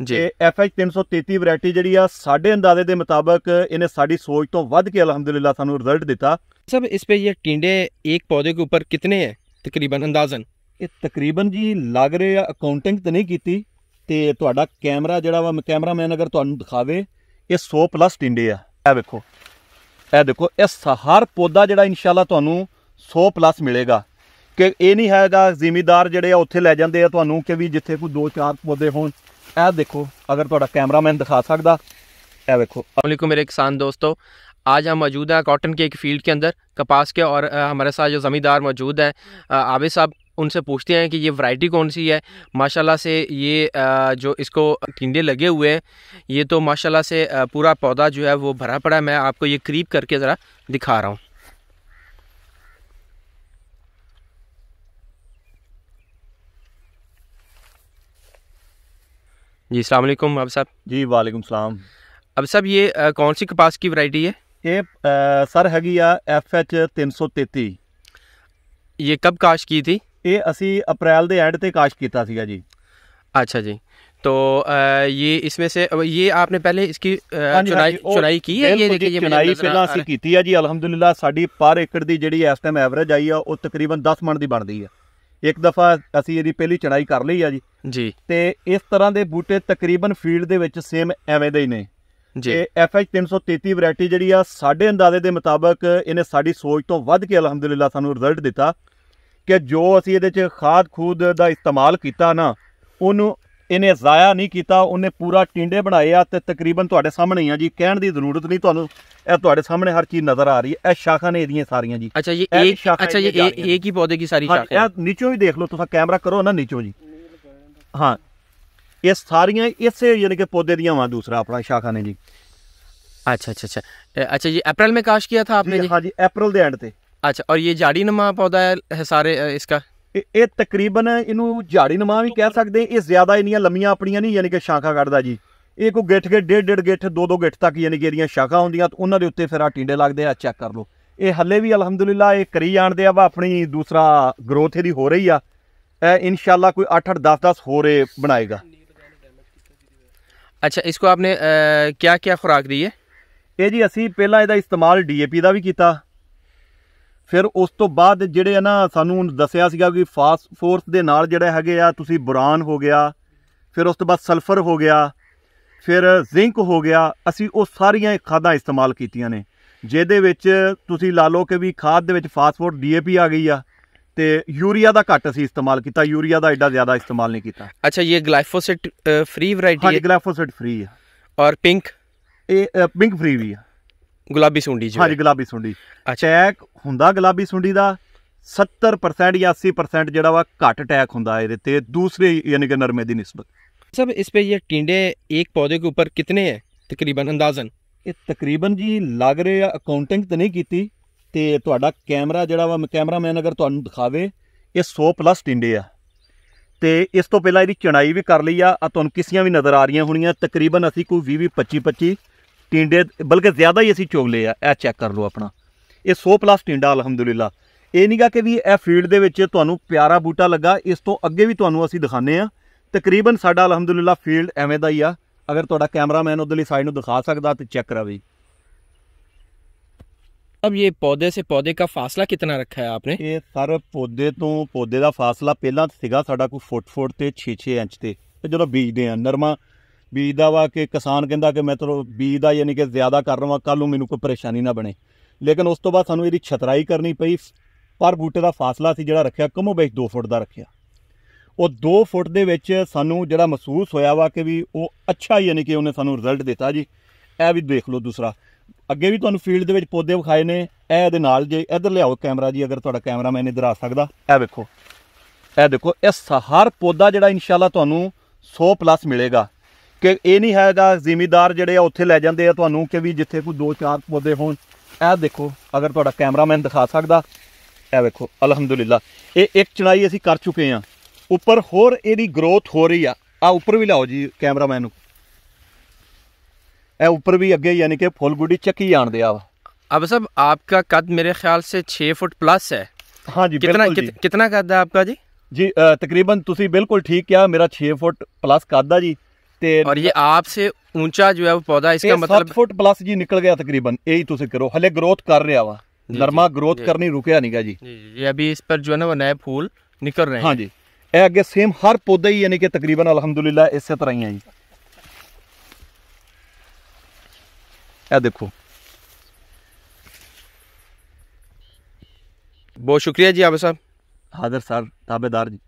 ਇਹ H 333 variety ਜਿਹੜੀ ਆ ਸਾਡੇ ਅੰਦਾਜ਼ੇ ਦੇ ਮੁਤਾਬਕ ਇਹਨੇ ਸਾਡੀ ਸੋਚ ਤੋਂ ਵੱਧ ਕੇ ਅਲਹਮਦੁਲਿਲਾ ਸਾਨੂੰ ਰਿਜ਼ਲਟ ਦਿੱਤਾ ਸਭ ਇਸ पे ਇਹ ਟਿੰਡੇ ਇੱਕ ਪੌਦੇ ਦੇ ਉੱਪਰ ਕਿੰਨੇ हैं ਤਕਰੀਬਨ ਅੰਦਾਜ਼ਨ ਇਹ ਤਕਰੀਬਨ ਜੀ ਲੱਗ ਰਹੇ ਆ ਅਕਾਊਂਟਿੰਗ ਤਾਂ ਨਹੀਂ ਕੀਤੀ ਤੇ ਤੁਹਾਡਾ ਕੈਮਰਾ ਜਿਹੜਾ ਵਾ ਕੈਮਰਾਮੈਨ ਅਗਰ ਤੁਹਾਨੂੰ ਦਿਖਾਵੇ ਇਹ 100 ਪਲੱਸ ਟਿੰਡੇ ਆ ਇਹ ਵੇਖੋ ਇਹ ਦੇਖੋ ਇਸ ਹਰ ਪੌਦਾ ਜਿਹੜਾ ਇਨਸ਼ਾਅੱਲਾ ਤੁਹਾਨੂੰ 100 ਪਲੱਸ ਮਿਲੇਗਾ ਕਿ ਇਹ ਨਹੀਂ ਹੈਗਾ ਜ਼ਿਮੀਦਾਰ ਜਿਹੜੇ ਆ ਉੱਥੇ ਲੈ ਜਾਂਦੇ ਆ ਤੁਹਾਨੂੰ ਕਿ ਵੀ ਜਿੱਥੇ ਕੋਈ 2-4 ਪੌਦੇ ਹੋਣ ਇਹ ਦੇਖੋ ਅਗਰ ਤੁਹਾਡਾ ਕੈਮਰਾਮੈਨ ਦਿਖਾ ਸਕਦਾ ਇਹ ਵੇਖੋ ਅਸਲਾਮ मेरे किसान दोस्तों आज हम मौजूद हैं कॉटन के एक फील्ड के अंदर कपास के और हमारे साथ जो ज़मींदार मौजूद हैं आबिद साहब उनसे पूछते हैं कि ये वैरायटी कौन सी है माशाल्लाह से ये जो इसको टिंडे लगे हुए हैं ये तो माशाल्लाह से पूरा पौधा जो है वो भरा पड़ा है मैं आपको ये क्रीप करके ज़रा दिखा रहा हूँ जी अलैक्म अब साहब जी वालेकुम सलाम अब साहब ये आ, कौन सी कपास की वैरायटी है ये आ, सर हैगी ਆ FH 333 ਇਹ ਕਬ ਕਾਸ਼ ਕੀ ਥੀ ਇਹ ਅਸੀਂ ਅਪ੍ਰੈਲ ਦੇ ਐਂਡ ਤੇ ਕਾਸ਼ ਕੀਤਾ ਸੀਗਾ ਜੀ अच्छा जी तो आ, ये इसमें से ये आपने पहले इसकी आ, चुनाई चुनाई की है ये देखिए ये ਚੁਣਾਈ ਪਹਿਲਾਂ ਅਸੀਂ ਕੀਤੀ ਆ ਜੀ ਅਲਹਮਦੁਲਿਲਾ ਸਾਡੀ ਪਰ ਏਕੜ ਦੀ ਜਿਹੜੀ ਇਸ ਟਾਈਮ ਐਵਰੇਜ ਆਈ ਆ ਉਹ ਤਕਰੀਬਨ 10 ਮਣ ਦੀ ਬਣਦੀ ਆ ਇੱਕ ਦਫਾ ਅਸੀਂ ਇਹਦੀ ਪਹਿਲੀ ਚੜਾਈ ਕਰ ਲਈ ਆ ਜੀ ਜੀ ਤੇ ਇਸ ਤਰ੍ਹਾਂ ਦੇ ਬੂਟੇ ਤਕਰੀਬਨ ਫੀਲਡ ਦੇ ਵਿੱਚ ਸੇਮ ਐਵੇਂ ਦੇ ਹੀ ਨੇ ਜੀ ਐਫ ਐਚ 333 ਵੈਰਾਈਟੀ ਜਿਹੜੀ ਆ ਸਾਡੇ ਅੰਦਾਜ਼ੇ ਦੇ ਮੁਤਾਬਕ ਇਹਨੇ ਸਾਡੀ ਸੋਚ ਤੋਂ ਵੱਧ ਕੇ ਅਲਹਮਦੁਲਿਲਾ ਸਾਨੂੰ ਰਿਜ਼ਲਟ ਦਿੱਤਾ ਕਿ ਜੋ ਅਸੀਂ ਇਹਦੇ 'ਚ ਖਾਦ ਖੂਦ ਦਾ ਇਸਤੇਮਾਲ ਕੀਤਾ ਨਾ ਉਹਨੂੰ ਇਹਨੇ ਜ਼ਾਇਆ ਨਹੀਂ ਕੀਤਾ ਉਹਨੇ ਪੂਰਾ ਟਿੰਡੇ ਬਣਾਏ ਆ ਤੇ ਤਕਰੀਬਨ ਤੁਹਾਡੇ ਸਾਹਮਣੇ ਆ ਜੀ ਕਹਿਣ ਦੀ ਜ਼ਰੂਰਤ ਨਹੀਂ ਤੁਹਾਨੂੰ ਇਹ ਤੁਹਾਡੇ ਸਾਹਮਣੇ ਹਰ ਚੀਜ਼ ਨਜ਼ਰ ਆ ਰਹੀ ਹੈ ਇਹ ਸ਼ਾਖਾਂ ਨੇ ਇਹਦੀਆਂ ਸਾਰੀਆਂ ਜੀ ਅੱਛਾ ਜੀ ਇੱਕ ਅੱਛਾ ਜੀ ਇਹ ਇੱਕ ਹੀ ਪੌਦੇ ਦੀ ਸਾਰੀ ਸ਼ਾਖਾ ਇਹ ਨੀਚੋਂ ਹੀ ਦੇਖ ਲਓ ਤੁਸੀਂ ਕੈਮਰਾ ਕਰੋ ਨਾ ਨੀਚੋਂ ਜੀ ਹਾਂ ਇਹ ਸਾਰੀਆਂ ਇਸੇ ਯਾਨੀ ਕਿ ਪੌਦੇ ਦੀਆਂ ਵਾਂ ਦੂਸਰਾ ਆਪਣਾ ਸ਼ਾਖਾ ਨੇ ਜੀ ਅੱਛਾ ਅੱਛਾ ਅੱਛਾ ਜੀ जी ਮੇ ਕਾਸ਼ काश ਥਾ ਆਪਨੇ ਜੀ ਹਾਂ ਜੀ जी ਦੇ ਐਂਡ ਤੇ ਅੱਛਾ ਔਰ ਇਹ ਜਾੜੀ जाड़ी नमा ਪੌਦਾ ਹੈ ਸਾਰੇ ਇਸਕਾ ਇਹ ਤਕਰੀਬਨ ਇਹਨੂੰ ਝਾੜੀ ਨਮਾ ਵੀ ਕਹਿ ਸਕਦੇ ਇਹ ਜ਼ਿਆਦਾ ਇੰਨੀਆਂ ਲੰਮੀਆਂ ਆਪਣੀਆਂ ਨਹੀਂ ਯਾਨੀ ਕਿ ਸ਼ਾਖਾ ਕੱਢਦਾ ਜੀ ਇਹ ਕੋ ਗਿੱਠ ਕੇ ਡੇਢ ਡੇਢ ਗਿੱਠ ਦੋ ਦੋ ਗਿੱਠ ਤੱਕ ਯਾਨੀ ਕਿ ਇਹਦੀਆਂ ਸ਼ਾਖਾ ਹੁੰਦੀਆਂ ਤੇ ਉਹਨਾਂ ਦੇ ਉੱਤੇ ਫਿਰ ਆ ਟਿੰਡੇ ਲੱਗਦੇ ਆ ਚੈੱਕ ਕਰ ਲਓ ਇਹ ਹੱਲੇ ਵੀ ਅਲਹਮਦੁਲਿਲਾ ਇਹ ਕਰੀ ਜਾਣਦੇ ਆ ਵਾ ਆਪਣੀ ਦੂਸਰਾ ਗਰੋਥ ਇਹਦੀ ਹੋ ਰਹੀ ਆ ਇਹ ਇਨਸ਼ਾਅੱਲਾ ਕੋਈ 8 8 10 10 ਹੋਰ ਇਹ ਬਣਾਏਗਾ ਅੱਛਾ ਇਸ ਕੋ ਆਪਨੇ ਕੀ ਕੀ ਖੁਰਾਕ दी है ਇਹ ਜੀ ਅਸੀਂ ਪਹਿਲਾਂ ਇਹਦਾ ਇਸਤੇਮਾਲ ਡੀਏਪੀ ਦਾ ਵੀ ਕੀਤਾ ਫਿਰ ਉਸ ਤੋਂ ਬਾਅਦ ਜਿਹੜੇ ਆ ਨਾ ਸਾਨੂੰ ਦੱਸਿਆ ਸੀਗਾ ਕਿ ਫਾਸਫੋਰਸ ਦੇ ਨਾਲ ਜਿਹੜੇ ਹੈਗੇ ਆ ਤੁਸੀਂ ਬੁਰਾਨ ਹੋ ਗਿਆ ਫਿਰ ਉਸ ਤੋਂ ਬਾਅਦ ਸਲਫਰ ਹੋ ਗਿਆ ਫਿਰ ਜ਼ਿੰਕ ਹੋ ਗਿਆ ਅਸੀਂ ਉਹ ਸਾਰੀਆਂ ਖਾਦਾਂ ਇਸਤੇਮਾਲ ਕੀਤੀਆਂ ਨੇ ਜਿਹਦੇ ਵਿੱਚ ਤੁਸੀਂ ਲਾ ਲਓ ਕਿ ਵੀ ਖਾਦ ਦੇ ਵਿੱਚ ਫਾਸਫੋਰਸ ਡੀਏਪੀ ਆ ਗਈ ਆ ਤੇ ਯੂਰੀਆ ਦਾ ਘੱਟ ਅਸੀਂ ਇਸਤੇਮਾਲ ਕੀਤਾ ਯੂਰੀਆ ਦਾ ਐਡਾ ਜ਼ਿਆਦਾ ਇਸਤੇਮਾਲ ਨਹੀਂ ਕੀਤਾ ਅੱਛਾ ਇਹ ਗਲਾਈਫੋਸੇਟ ਫ੍ਰੀ ਵੈਰਾਈਟੀ ਹੈ ਹਾਂ ਗਲਾਈਫੋਸੇਟ ਫ੍ਰੀ ਹੈ ਔਰ ਪਿੰਕ ਇਹ ਪਿੰਕ ਫ੍ਰੀ ਵੀ ਹੈ ਗੁਲਾਬੀ ਸੁੰਡੀ ਜੀ ਹਾਂਜੀ ਗੁਲਾਬੀ ਸੁੰਡੀ ਅਟੈਕ ਹੁੰਦਾ ਗੁਲਾਬੀ ਸੁੰਡੀ ਦਾ 70% ਜਾਂ 80% ਜਿਹੜਾ ਵਾ ਘੱਟ ਅਟੈਕ ਹੁੰਦਾ ਇਹਦੇ ਤੇ ਦੂਸਰੇ ਯਾਨੀ ਕਿ ਨਰਮੇ ਦੀ ਨਿਸਬਤ ਸਭ ਇਸ ਪੇ ਇਹ ਟਿੰਡੇ ਇੱਕ ਪੌਦੇ ਦੇ ਉੱਪਰ ਕਿੰਨੇ ਹੈ ਤਕਰੀਬਨ ਅੰਦਾਜ਼ਨ ਇਹ ਤਕਰੀਬਨ ਜੀ ਲੱਗ ਰਹੇ ਆ ਅਕਾਊਂਟਿੰਗ ਤਾਂ ਨਹੀਂ ਕੀਤੀ ਤੇ ਤੁਹਾਡਾ ਕੈਮਰਾ ਜਿਹੜਾ ਵਾ ਕੈਮਰਾਮੈਨ ਅਗਰ ਤੁਹਾਨੂੰ ਦਿਖਾਵੇ ਇਹ 100 ਪਲੱਸ ਟਿੰਡੇ ਆ ਤੇ ਇਸ ਤੋਂ ਪਹਿਲਾਂ ਇਹਦੀ ਚਣਾਈ ਵੀ ਕਰ ਲਈ ਆ ਆ ਤੁਹਾਨੂੰ ਕਿਸੀਆਂ ਵੀ ਨਜ਼ਰ ਆ ਰਹੀਆਂ ਹੋਣੀਆਂ ਤਕਰੀਬਨ ਅਸੀਂ ਕੋਈ 20 25 25 ਟਿੰਡੇ ਬਲਕਿ ਜ਼ਿਆਦਾ ਹੀ ਅਸੀਂ ਚੋਗਲੇ ਆ ਇਹ ਚੈੱਕ ਕਰ ਲਓ ਆਪਣਾ ਇਹ 100 ਪਲੱਸ ਟਿੰਡਾ ਅਲਹਮਦੁਲਿਲਾ ਇਹ ਨਹੀਂਗਾ ਕਿ ਵੀ ਇਹ ਫੀਲਡ ਦੇ ਵਿੱਚ ਤੁਹਾਨੂੰ ਪਿਆਰਾ ਬੂਟਾ ਲੱਗਾ ਇਸ ਤੋਂ ਅੱਗੇ ਵੀ ਤੁਹਾਨੂੰ ਅਸੀਂ ਦਿਖਾਣੇ ਆ ਤਕਰੀਬਨ ਸਾਡਾ ਅਲਹਮਦੁਲਿਲਾ ਫੀਲਡ ਐਵੇਂ ਦਾ ਹੀ ਆ ਅਗਰ ਤੁਹਾਡਾ ਕੈਮਰਾਮੈਨ ਉਧਰਲੀ ਸਾਈਡ ਨੂੰ ਦਿਖਾ ਸਕਦਾ ਤੇ ਚੈੱਕ ਕਰਾਵੇ ਅਬ ਇਹ ਪੌਦੇ ਸੇ ਪੌਦੇ ਦਾ ਫਾਸਲਾ ਕਿੰਨਾ ਰੱਖਿਆ ਹੈ ਆਪਨੇ ਇਹ ਸਰ ਪੌਦੇ ਤੋਂ ਪੌਦੇ ਦਾ ਫਾਸਲਾ ਪਹਿਲਾਂ ਸੀਗਾ ਸਾਡਾ ਕੋਈ ਫੁੱਟ ਫੁੱਟ ਤੇ 6-6 ਇੰਚ ਤੇ ਜਦੋਂ ਬੀਜਦੇ ਆ ਨਰਮਾ ਬੀਜ ਦਾ ਵਾ ਕਿ ਕਿਸਾਨ ਕਹਿੰਦਾ ਕਿ ਮੈਂ ਤੇਰੋ ਬੀਜ ਦਾ ਯਾਨੀ ਕਿ ਜ਼ਿਆਦਾ ਕਰ ਰਵਾਂ ਕੱਲ ਨੂੰ ਮੈਨੂੰ ਕੋਈ ਪਰੇਸ਼ਾਨੀ ਨਾ ਬਣੇ ਲੇਕਿਨ ਉਸ ਤੋਂ ਬਾਅਦ ਸਾਨੂੰ ਇਹਦੀ ਛਤਰਾਈ ਕਰਨੀ ਪਈ ਪਰ ਬੂਟੇ ਦਾ ਫਾਸਲਾ ਸੀ ਜਿਹੜਾ ਰੱਖਿਆ ਕਮੋ ਵਿੱਚ 2 ਫੁੱਟ ਦਾ ਰੱਖਿਆ ਉਹ 2 ਫੁੱਟ ਦੇ ਵਿੱਚ ਸਾਨੂੰ ਜਿਹੜਾ ਮਹਿਸੂਸ ਹੋਇਆ ਵਾ ਕਿ ਵੀ ਉਹ ਅੱਛਾ ਯਾਨੀ ਕਿ ਉਹਨੇ ਸਾਨੂੰ ਰਿਜ਼ਲਟ ਦਿੱਤਾ ਜੀ ਇਹ ਵੀ ਦੇਖ ਲਓ ਦੂਸਰਾ ਅੱਗੇ ਵੀ ਤੁਹਾਨੂੰ ਫੀਲਡ ਦੇ ਵਿੱਚ ਪੌਦੇ ਵਿਖਾਏ ਨੇ ਇਹ ਦੇ ਨਾਲ ਜੇ ਇੱਧਰ ਲਿਆਓ ਕੈਮਰਾ ਜੀ ਅਗਰ ਤੁਹਾਡਾ ਕੈਮਰਾਮੈਨ ਇੱਧਰ ਆ ਸਕਦਾ ਇਹ ਵੇਖੋ ਇਹ ਦੇਖੋ ਇਸ ਹਰ ਪੌਦਾ ਜਿਹੜਾ ਇਨਸ਼ਾਅੱਲਾ ਤੁਹਾਨੂੰ 100 ਪਲੱਸ ਮਿਲੇਗਾ ਕਿ ਇਹ ਨਹੀਂ ਹੈਗਾ ਜ਼ਿਮੀਦਾਰ ਜਿਹੜੇ ਆ ਉੱਥੇ ਲੈ ਜਾਂਦੇ ਆ ਤੁਹਾਨੂੰ ਕਿ ਵੀ ਜਿੱਥੇ ਕੋਈ ਦੋ ਚਾਰ ਪੌਦੇ ਹੋਣ ਇਹ ਦੇਖੋ ਅਗਰ ਤੁਹਾਡਾ ਕੈਮਰਾਮੈਨ ਦਿਖਾ ਸਕਦਾ ਇਹ ਵੇਖੋ ਅਲਹਮਦੁਲਿਲਾ ਇਹ ਇੱਕ ਚੜਾਈ ਅਸੀਂ ਕਰ ਚੁੱਕੇ ਆ ਉੱਪਰ ਹੋਰ ਇਹਦੀ ਗਰੋਥ ਹੋ ਰਹੀ ਆ ਆ ਉੱਪਰ ਵੀ ਲਾਓ ਜੀ ਕੈਮਰਾਮੈਨ ਨੂੰ ਇਹ ਉੱਪਰ ਵੀ ਅੱਗੇ ਯਾਨੀ ਕਿ ਫੁੱਲ ਗੁੱਡੀ ਚੱਕੀ ਜਾਣਦੇ ਆ ਅਬ ਸਭ ਆਪਕਾ ਕੱਦ ਮੇਰੇ ਖਿਆਲ ਸੇ 6 ਫੁੱਟ ਪਲੱਸ ਹੈ ਹਾਂ ਜੀ ਕਿੰਨਾ ਕਿੰਨਾ ਕੱਦ ਹੈ ਆਪਕਾ ਜੀ ਜੀ ਤਕਰੀਬਨ ਤੁਸੀਂ ਬਿਲਕੁਲ ਠੀਕ ਕਿਹਾ ਮੇਰਾ 6 ਫੁੱਟ ਪਲੱਸ ਕੱਦ ਆ ਜੀ और ये आपसे ऊंचा जो है वो पौधा इसका मतलब फुट प्लस जी निकल गया तकरीबन यही तुसे तो करो हले ग्रोथ कर रहा वा नरमा ग्रोथ करनी रुकया नहीं गया जी ये अभी इस पर जो है ना वो नए फूल निकल रहे हैं हाँ जी ए आगे सेम हर पौधा ही यानी कि तकरीबन अल्हम्दुलिल्लाह इससे तरह ही है जी ए देखो बहुत शुक्रिया जी आबे साहब हाजिर सर ताबेदार जी